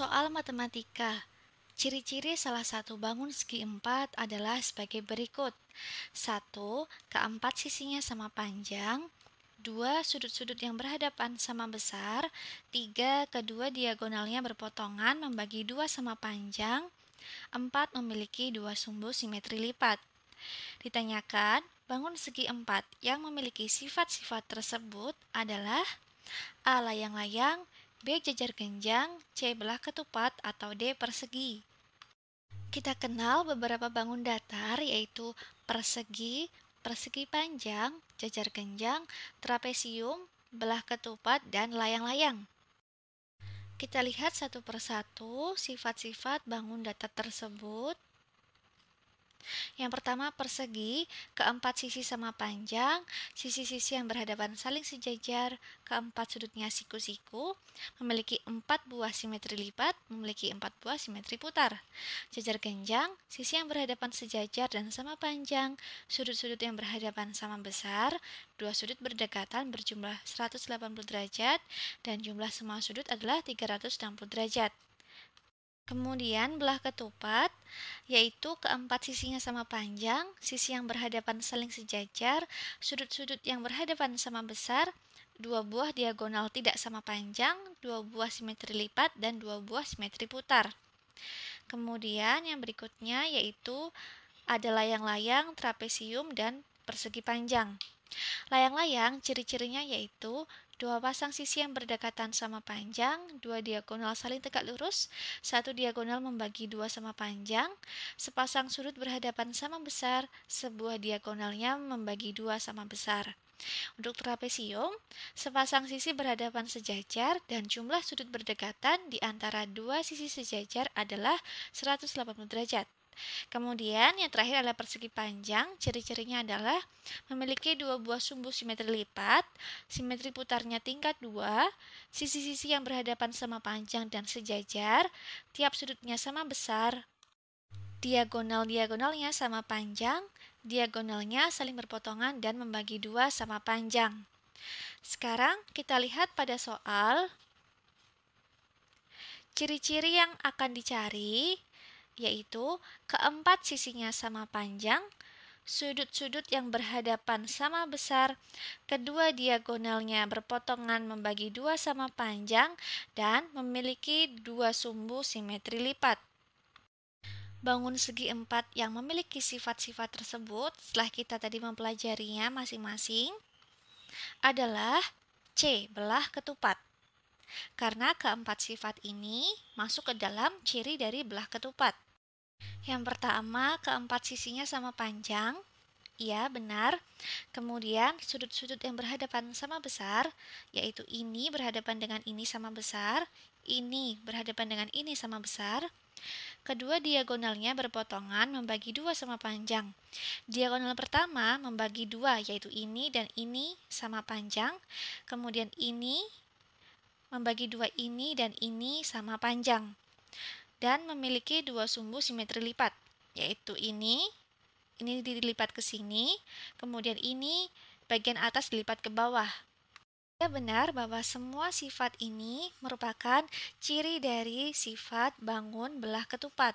Soal matematika. Ciri-ciri salah satu bangun segi empat adalah sebagai berikut. 1. Keempat sisinya sama panjang. 2. Sudut-sudut yang berhadapan sama besar. 3. Kedua diagonalnya berpotongan membagi dua sama panjang. 4. Memiliki dua sumbu simetri lipat. Ditanyakan, bangun segi empat yang memiliki sifat-sifat tersebut adalah A. Layang-layang B. Jajar genjang, C. Belah ketupat, atau D. Persegi. Kita kenal beberapa bangun datar yaitu persegi, persegi panjang, jajar genjang, trapesium, belah ketupat, dan layang-layang. Kita lihat satu persatu sifat-sifat bangun datar tersebut. Yang pertama persegi, keempat sisi sama panjang, sisi-sisi yang berhadapan saling sejajar, keempat sudutnya siku-siku, memiliki empat buah simetri lipat, memiliki empat buah simetri putar. Jajar genjang, sisi yang berhadapan sejajar dan sama panjang, sudut-sudut yang berhadapan sama besar, dua sudut berdekatan berjumlah 180 derajat, dan jumlah semua sudut adalah 360 derajat. Kemudian belah ketupat, yaitu keempat sisinya sama panjang, sisi yang berhadapan saling sejajar, sudut-sudut yang berhadapan sama besar, dua buah diagonal tidak sama panjang, dua buah simetri lipat, dan dua buah simetri putar. Kemudian yang berikutnya yaitu ada layang-layang, trapesium, dan persegi panjang. Layang-layang ciri-cirinya yaitu dua pasang sisi yang berdekatan sama panjang, dua diagonal saling tegak lurus, satu diagonal membagi dua sama panjang, sepasang sudut berhadapan sama besar, sebuah diagonalnya membagi dua sama besar. Untuk trapesium, sepasang sisi berhadapan sejajar dan jumlah sudut berdekatan di antara dua sisi sejajar adalah 180 derajat. Kemudian yang terakhir adalah persegi panjang. Ciri-cirinya adalah memiliki dua buah sumbu simetri lipat, simetri putarnya tingkat dua, sisi-sisi yang berhadapan sama panjang dan sejajar, tiap sudutnya sama besar, diagonal-diagonalnya sama panjang, diagonalnya saling berpotongan dan membagi dua sama panjang. Sekarang kita lihat pada soal ciri-ciri yang akan dicari yaitu keempat sisinya sama panjang, sudut-sudut yang berhadapan sama besar, kedua diagonalnya berpotongan membagi dua sama panjang, dan memiliki dua sumbu simetri lipat. Bangun segi empat yang memiliki sifat-sifat tersebut setelah kita tadi mempelajarinya masing-masing adalah C. Belah ketupat. Karena keempat sifat ini masuk ke dalam ciri dari belah ketupat. Yang pertama, keempat sisinya sama panjang. Iya, benar. Kemudian sudut-sudut yang berhadapan sama besar, yaitu ini berhadapan dengan ini sama besar, ini berhadapan dengan ini sama besar. Kedua diagonalnya berpotongan membagi dua sama panjang. Diagonal pertama membagi dua, yaitu ini dan ini sama panjang. Kemudian ini membagi dua ini dan ini sama panjang dan memiliki dua sumbu simetri lipat, yaitu ini, ini dilipat ke sini, kemudian ini bagian atas dilipat ke bawah. Ya benar bahwa semua sifat ini merupakan ciri dari sifat bangun belah ketupat.